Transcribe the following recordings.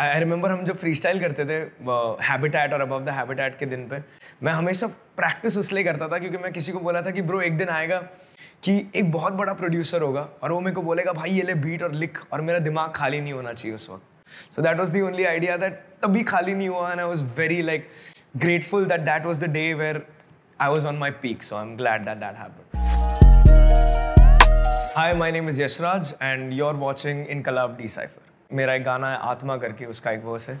I remember हम जब free freestyle करते थे हैबिटैट uh, और अबव द हैबिटैट के दिन पे मैं हमेशा प्रैक्टिस इसलिए करता था क्योंकि मैं किसी को बोला था कि ब्रो एक दिन आएगा कि एक बहुत बड़ा प्रोड्यूसर होगा और वो मेरे को बोलेगा भाई ये ले बीट और लिख और मेरा दिमाग खाली नहीं होना चाहिए उस वक्त so that was the only idea that तभी खाली नहीं हुआ and I was very like grateful that that was the day where I was on my peak so I am glad that that name Hi, my name is Yashraj, and you're watching Inkalab Decipher. मेरा एक गाना है आत्मा करके उसका एक verse है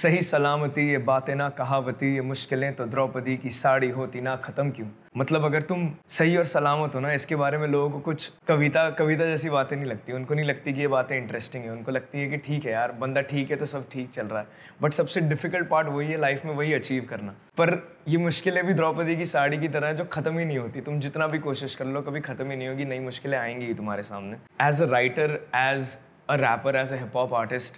सही सलामती ये बातें ना कहावती ये मुश्किलें तो द्रौपदी की साड़ी होती ना ख़त्म क्यों मतलब अगर तुम सही और सलामत हो ना इसके बारे में लोगों को कुछ कविता कविता जैसी बातें नहीं लगती उनको नहीं लगती कि ये बातें इंटरेस्टिंग है उनको लगती है कि ठीक है यार बंदा ठीक है तो सब ठीक चल रहा है बट सबसे डिफिकल्ट पार्ट वही है लाइफ में वही अचीव करना पर ये मुश्किलें भी द्रौपदी की साड़ी की तरह जो ख़त्म ही नहीं होती तुम जितना भी कोशिश कर लो कभी ख़त्म ही नहीं होगी नई मुश्किलें आएंगी तुम्हारे सामने as a writer as a rapper as a hip hop artist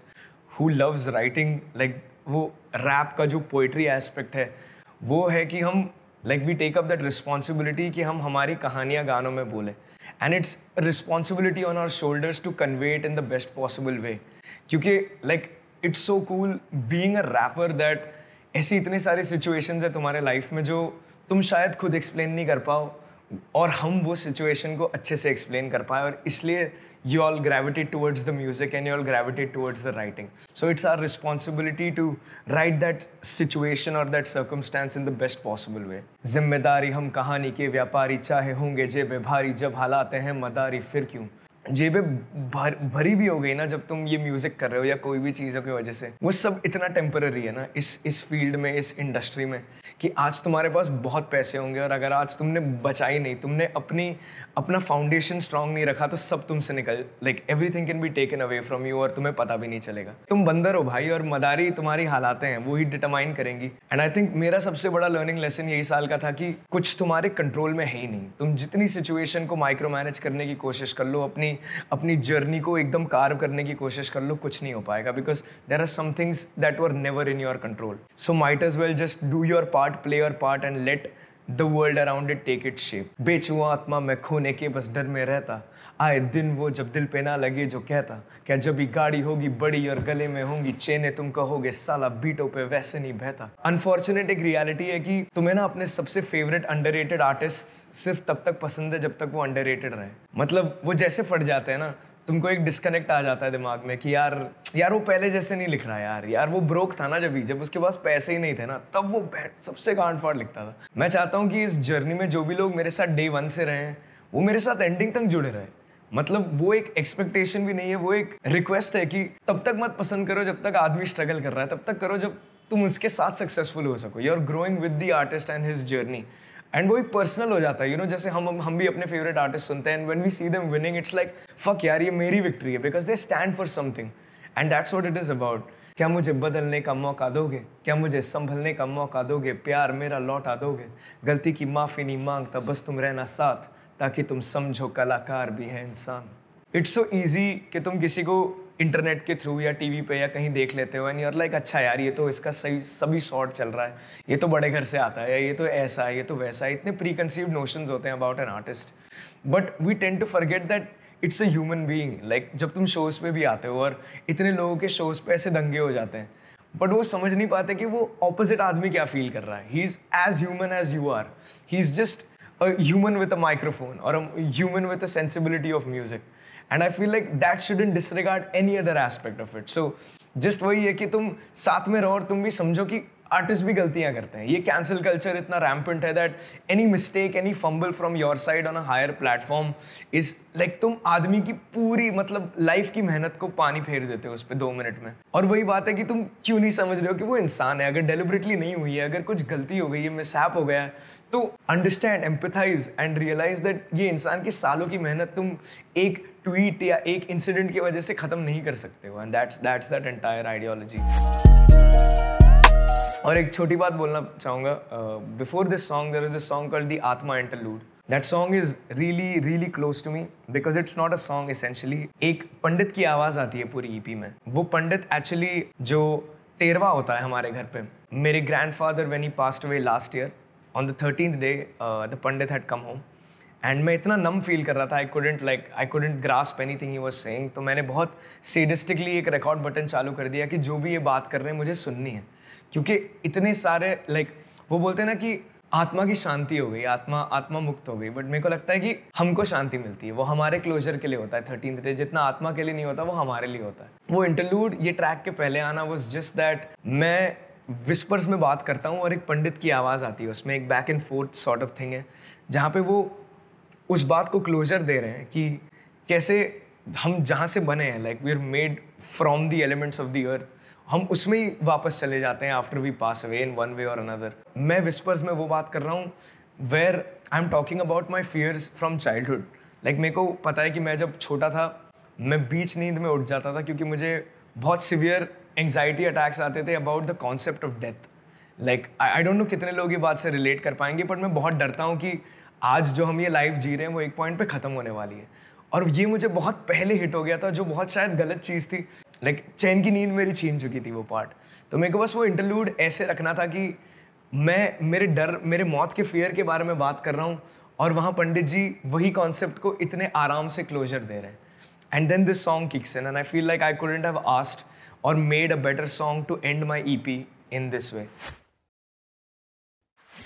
who loves writing like वो रैप का जो पोइट्री एस्पेक्ट है वो है कि हम like we take up that responsibility कि हम हमारी कहानियाँ गानों में बोलें and it's responsibility on our shoulders to convey it in the best possible way क्योंकि like it's so cool being a rapper that ऐसी इतने सारी सिचुएशन है तुम्हारे लाइफ में जो तुम शायद खुद एक्सप्लेन नहीं कर पाओ और हम वो सिचुएशन को अच्छे से एक्सप्लेन कर पाए और इसलिए you all gravitate towards the music and you all gravitate towards the writing so it's our responsibility to write that situation और that circumstance in the best possible way जिम्मेदारी हम कहानी के व्यापारी चाहे होंगे जे व्यभारी जब हालात हैं मदारी फिर क्यों जेबें भर भरी भी हो गई ना जब तुम ये म्यूज़िक कर रहे हो या कोई भी चीज़ों की वजह से वो सब इतना टेम्पररी है ना इस इस फील्ड में इस इंडस्ट्री में कि आज तुम्हारे पास बहुत पैसे होंगे और अगर आज तुमने बचाई नहीं तुमने अपनी अपना फाउंडेशन स्ट्रांग नहीं रखा तो सब तुमसे निकल like everything can be taken away from you और तुम्हें पता भी नहीं चलेगा तुम बंदर हो भाई और मदारी तुम्हारी हालातें हैं वो ही डिटरमाइन करेंगी एंड आई थिंक मेरा सबसे बड़ा लर्निंग लेसन यही साल का था कि कुछ तुम्हारे कंट्रोल में है ही नहीं तुम जितनी सिचुएशन को माइक्रो मैनेज करने की कोशिश कर लो अपनी अपनी जर्नी को एकदम कार्व करने की कोशिश कर लो कुछ नहीं हो पाएगा because there are some things that were never in your control so might as well just do your part play your part and let the world around it take it shape बेचुआ आत्मा मैं खोने के बस डर में रहता आए दिन वो जब दिल पे ना लगे जो कहता क्या जब भी गाड़ी होगी बड़ी और गले में होंगी चेने तुम कहोगे साला बीटों पे वैसे नहीं बहता अनफॉर्चुनेट एक रियलिटी है कि तुम्हें ना अपने सबसे फेवरेट अंडर आर्टिस्ट सिर्फ तब तक पसंद है जब तक वो अंडर रहे मतलब वो जैसे फट जाते हैं ना तुमको एक डिस्कनेक्ट आ जाता है दिमाग में कि यार यार वो पहले जैसे नहीं लिख रहा यार यार वो ब्रोक था ना जब भी जब उसके पास पैसे ही नहीं थे ना तब वो सबसे गांड फाड़ लिखता था मैं चाहता हूँ कि इस जर्नी में जो भी लोग मेरे साथ डे वन से रहे हैं वो मेरे साथ एंडिंग तक जुड़े रहे मतलब वो एक एक्सपेक्टेशन भी नहीं है वो एक रिक्वेस्ट है कि तब तक मत पसंद करो जब तक आदमी स्ट्रगल कर रहा है तब तक करो जब तुम उसके साथ सक्सेसफुल हो सको you are growing with the artist and his journey and वो एक पर्सनल हो जाता है यू नो जैसे हम हम भी अपने फेवरेट आर्टिस्ट सुनते हैं एंड व्हेन वी सी दम विनिंग इट्स लाइक फक यार ये मेरी विक्ट्री है because they stand for something and that's what it is about क्या मुझे बदलने का मौका दोगे क्या मुझे संभलने का मौका दोगे प्यार मेरा लौटा दोगे गलती की माफ़ी नहीं मांगता बस तुम रहना साथ ताकि तुम समझो कलाकार भी है इंसान इट्स सो ईजी कि तुम किसी को इंटरनेट के थ्रू या टीवी पे या कहीं देख लेते हो एंड यूर लाइक अच्छा यार ये तो इसका सही सभी शॉर्ट चल रहा है ये तो बड़े घर से आता है ये तो ऐसा है ये तो वैसा है इतने प्री कंसीव नोशन होते हैं about an artist but we tend to forget that it's a human being like जब तुम शोज़ पे भी आते हो और इतने लोगों के शोज़ पे ऐसे दंगे हो जाते हैं बट वो समझ नहीं पाते कि वो ऑपोजिट आदमी क्या फील कर रहा है he is as human as you are he is just a human with a microphone or a human with a sensibility of music and i feel like that shouldn't disregard any other aspect of it so just वही है कि तुम साथ में रहो और तुम भी समझो कि आर्टिस्ट भी गलतियां करते हैं ये कैंसिल कल्चर इतना रैम्पेंट है that any mistake any fumble from your side on a higher platform is like तुम आदमी की पूरी मतलब लाइफ की मेहनत को पानी फेर देते हो उस पर दो मिनट में और वही बात है कि तुम क्यों नहीं समझ रहे हो कि वो इंसान है अगर डेलिब्रेटली नहीं हुई है अगर कुछ गलती हो गई है मिसहैप हो गया है तो understand empathize and realize that ये इंसान की सालों की मेहनत तुम एक ट्वीट या एक इंसिडेंट की वजह से ख़त्म नहीं कर सकते हो and that's that's that entire ideology और एक छोटी बात बोलना चाहूँगा before this song there is this song called the Aatma interlude that song is really really close to me because it's not a song essentially एक पंडित की आवाज़ आती है पूरी ईपी e में वो पंडित एक्चुअली जो तेरवा होता है हमारे घर पे मेरे grandfather when he passed away last year on the thirteen day the pandit had come home and मैं इतना नम फील कर रहा था I couldn't like I couldn't grasp anything he was saying तो मैंने बहुत सीडिस्टिकली एक रिकॉर्ड बटन चालू कर दिया कि जो भी ये बात कर रहे हैं मुझे सुननी है क्योंकि इतने सारे लाइक like, वो बोलते हैं ना कि आत्मा की शांति हो गई आत्मा आत्मा मुक्त हो गई बट मेरे को लगता है कि हमको शांति मिलती है वो हमारे क्लोजर के लिए होता है थर्टीन डे जितना आत्मा के लिए नहीं होता वो हमारे लिए होता है वो इंटरलूड ये ट्रैक के पहले आना वॉज जस्ट दैट मैं विस्पर्स में बात करता हूँ और एक पंडित की आवाज़ आती है उसमें एक back and forth sort of thing है जहाँ पे वो उस बात को क्लोजर दे रहे हैं कि कैसे हम जहाँ से बने हैं like we are made from the elements of the earth हम उसमें ही वापस चले जाते हैं after we pass away in one way और अनदर मैं विस्पर्स में वो बात कर रहा हूँ where I am talking about my fears from childhood like मेरे को पता है कि मैं जब छोटा था मैं बीच नींद में उठ जाता था क्योंकि मुझे बहुत सिवियर एंगजाइटी अटैक्स आते थे about the concept of death like I don't know कितने लोग ये बात से रिलेट कर पाएंगे बट मैं बहुत डरता हूँ कि आज जो हम ये लाइफ जी रहे हैं वो एक पॉइंट पे ख़त्म होने वाली है और ये मुझे बहुत पहले हिट हो गया था जो बहुत शायद गलत चीज़ थी लाइक like, चैन की नींद मेरी छीन चुकी थी वो पार्ट तो मेरे को बस वो इंटरलूड ऐसे रखना था कि मैं मेरे डर मेरे मौत के फियर के बारे में बात कर रहा हूँ और वहाँ पंडित जी वही कॉन्सेप्ट को इतने आराम से क्लोजर दे रहे हैं and then this song kicks in and I feel like I couldn't have asked or made a better song too and my E P in this way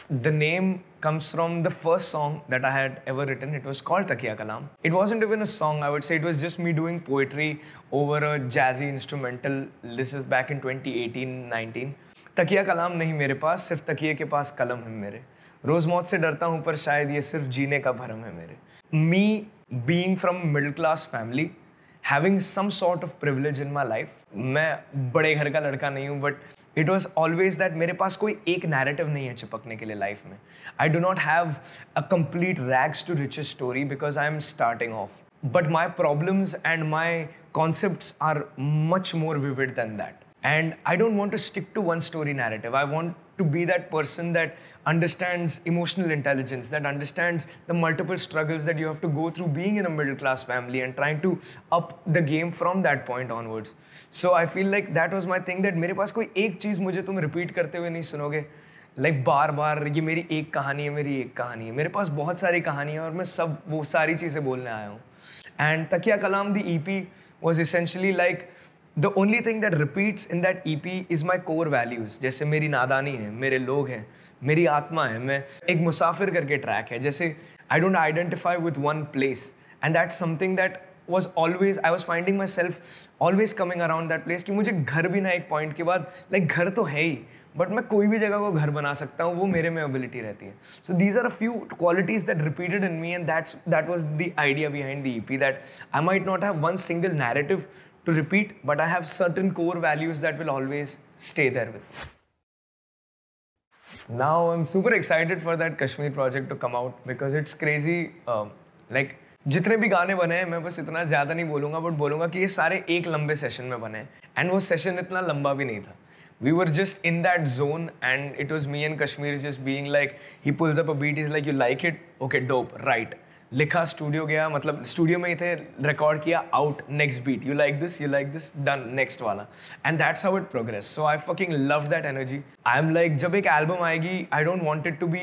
The name comes from the first song that I had ever written. It was called Takia Kalam. It wasn't even a song, I would say it was just me doing poetry over a jazzy instrumental. This is back in 2018-19. Takia Kalam nahi mere paas, sirf takia ke paas kalam hai mere. Roz maut se darta hoon par shayad ye sirf jeene ka bharam hai mere. Me being from middle class family, having some sort of privilege in my life मैं बड़े घर का लड़का नहीं हूँ but it was always that मेरे पास कोई एक नैरेटिव नहीं है चिपकने के लिए लाइफ में I do not have a complete rags to rich story because I am starting off but my problems and my concept are much more vivid than that and I don't want to stick to one story narrative I want to be that person that understands emotional intelligence, that understands the multiple struggles that you have to go through being in a middle class family and trying to up the game from that point onwards. So I feel like that was my thing that मेरे पास कोई एक चीज़ मुझे तुम repeat करते हुए नहीं सुनोगे लाइक like, बार बार ये मेरी एक कहानी है मेरी एक कहानी है मेरे पास बहुत सारी कहानियाँ और मैं सब वो सारी चीज़ें बोलने आया हूँ एंड तकिया कलाम the E P was essentially like the only thing that repeats in that E P is my core values जैसे मेरी नादानी है मेरे लोग हैं मेरी आत्मा है मैं एक मुसाफिर करके ट्रैक है जैसे I don't identify with one place and that something that was always I was finding myself always coming around that place कि मुझे घर भी ना एक पॉइंट के बाद लाइक घर तो है ही बट मैं कोई भी जगह को घर बना सकता हूँ वो मेरे में एबिलिटी रहती है so these are a few qualities that repeated in me and that's that was the idea behind the E P that I might not have one single narrative to repeat, but I have certain core values that will always stay there with me. Now I'm super excited for that Kashmir project to come out because it's crazy. Um, like जितने भी गाने बने हैं मैं बस इतना ज़्यादा नहीं बोलूँगा बट बोलूँगा कि ये सारे एक लंबे सेशन में बने हैं एंड वो सेशन इतना लंबा भी नहीं था we were just in that zone and it was me and kashmir just being like he pulls up a beat he's like you like it okay dope right लिखा स्टूडियो गया मतलब studio में ही थे रिकॉर्ड किया out next beat you like this you like this done next वाला and that's how it progress so I fucking love that energy I am like जब एक एल्बम आएगी I don't want it to be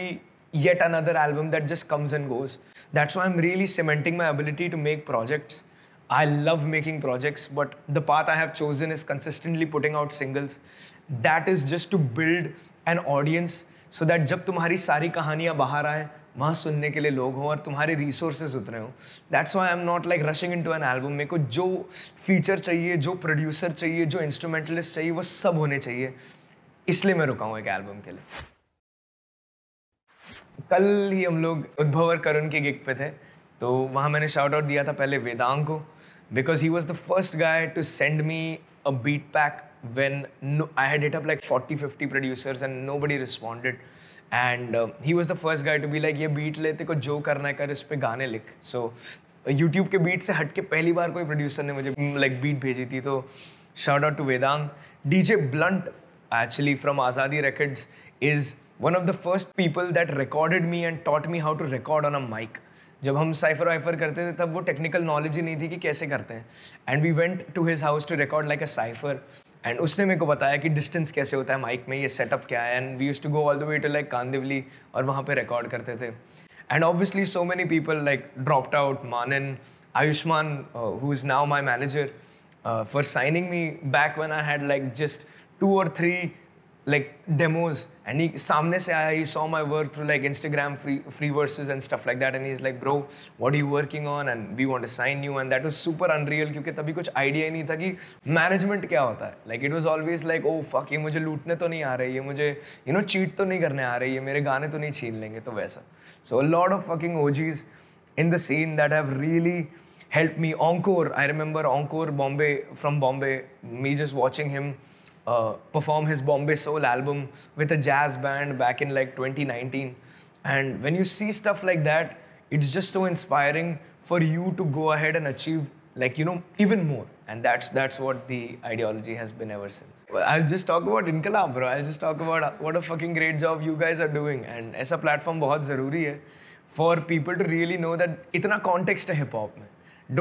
yet another album that just comes and goes that's I am really cementing my ability to make projects I love making projects but the path I have chosen is consistently putting out singles that is just to build an audience so that जब तुम्हारी सारी कहानियाँ बाहर आएँ वहाँ सुनने के लिए लोग हों और तुम्हारे रिसोर्सेज उतने हों that's why I am not like rushing into an album मेरे को जो फीचर चाहिए जो प्रोड्यूसर चाहिए जो इंस्ट्रूमेंटलिस्ट चाहिए वो सब होने चाहिए इसलिए मैं रुका हूँ एक एल्बम के लिए कल ही हम लोग उद्भव और करुण के गिग पे थे तो वहाँ मैंने शाउट आउट दिया था पहले वेदांग को because he was the first guy to send me a beat pack when I had it up like forty fifty producers and nobody responded and he was the first guy to be like ये beat लेते को जो करना है कर इस पर गाने लिख सो यूट्यूब के बीट से हट के पहली बार कोई प्रोड्यूसर ने मुझे लाइक mm, बीट भेजी थी तो shout out to Vedang D J Blunt actually from Azadi Records is one of the first people that recorded me and taught me how to record on a mic जब हम cipher wiper करते थे तब वो technical knowledge ही नहीं थी कि कैसे करते हैं and we went to his house to record like a cypher and उसने मेरे को बताया कि डिस्टेंस कैसे होता है माइक में ये सेटअप क्या है and we use to go all the way to like Kandivali और वहाँ पर रिकॉर्ड करते थे and obviously so many people like dropped out Manan Ayushmann who is now my manager for signing me back one I had like just two or three like demos and he samne se aaya he saw my work through like instagram free free verses and stuff like that and he's like bro what are you working on and we want to sign you and that was super unreal क्योंकि तभी कुछ idea ही नहीं था कि management क्या होता है like it was always like oh fuck ये मुझे लूटने तो नहीं आ रही ये मुझे यू नो चीट तो नहीं करने आ रही ये मेरे गाने तो नहीं छीन लेंगे तो वैसा so lord of fucking OGs in the scene that have really help me Encore I remember Encore Bombay from Bombay me just watching him Uh, perform his Bombay Soul album with a jazz band back in like 2019. And when you see stuff like that, it's just so inspiring for you to go ahead and achieve like you know even more and that's that's what the ideology has been ever since well, i'll just talk about inkalab bro i'll just talk about what a fucking great job you guys are doing and as a platform बहुत ज़रूरी है for people to really know that इतना context है hip hop में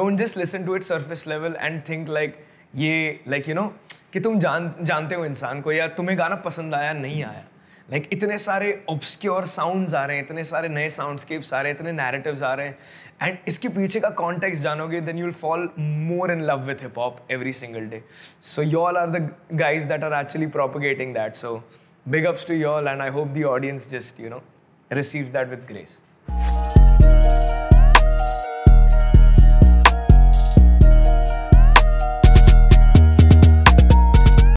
don't just listen to it surface level and think like ये like you know कि तुम जान जानते हो इंसान को या तुम्हें गाना पसंद आया नहीं आया लाइक like, इतने सारे ऑब्सक्योर साउंड्स आ रहे हैं इतने सारे नए साउंडस्केप्स आ रहे हैं इतने नैरेटिव्स आ रहे हैं एंड इसके पीछे का कॉन्टेक्स जानोगे then you will fall more in love with hip hop every single day so you all are the guys that are actually propagating that so big ups to you all and I hope the audience just you know receives that with grace